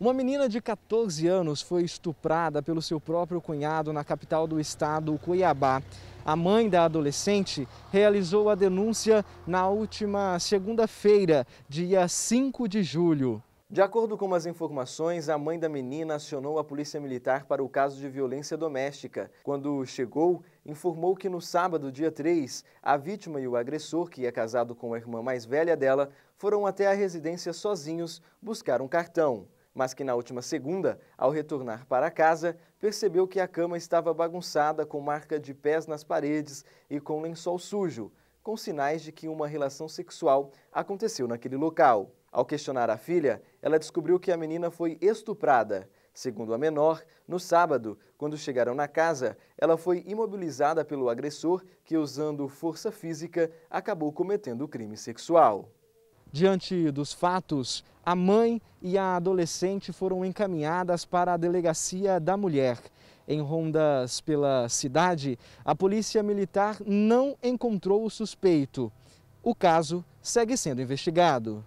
Uma menina de 14 anos foi estuprada pelo seu próprio cunhado na capital do estado, Cuiabá. A mãe da adolescente realizou a denúncia na última segunda-feira, dia 5 de julho. De acordo com as informações, a mãe da menina acionou a polícia militar para o caso de violência doméstica. Quando chegou, informou que no sábado, dia 3, a vítima e o agressor, que é casado com a irmã mais velha dela, foram até a residência sozinhos buscar um cartão mas que na última segunda, ao retornar para casa, percebeu que a cama estava bagunçada com marca de pés nas paredes e com lençol sujo, com sinais de que uma relação sexual aconteceu naquele local. Ao questionar a filha, ela descobriu que a menina foi estuprada. Segundo a menor, no sábado, quando chegaram na casa, ela foi imobilizada pelo agressor que, usando força física, acabou cometendo o crime sexual. Diante dos fatos, a mãe e a adolescente foram encaminhadas para a delegacia da mulher. Em rondas pela cidade, a polícia militar não encontrou o suspeito. O caso segue sendo investigado.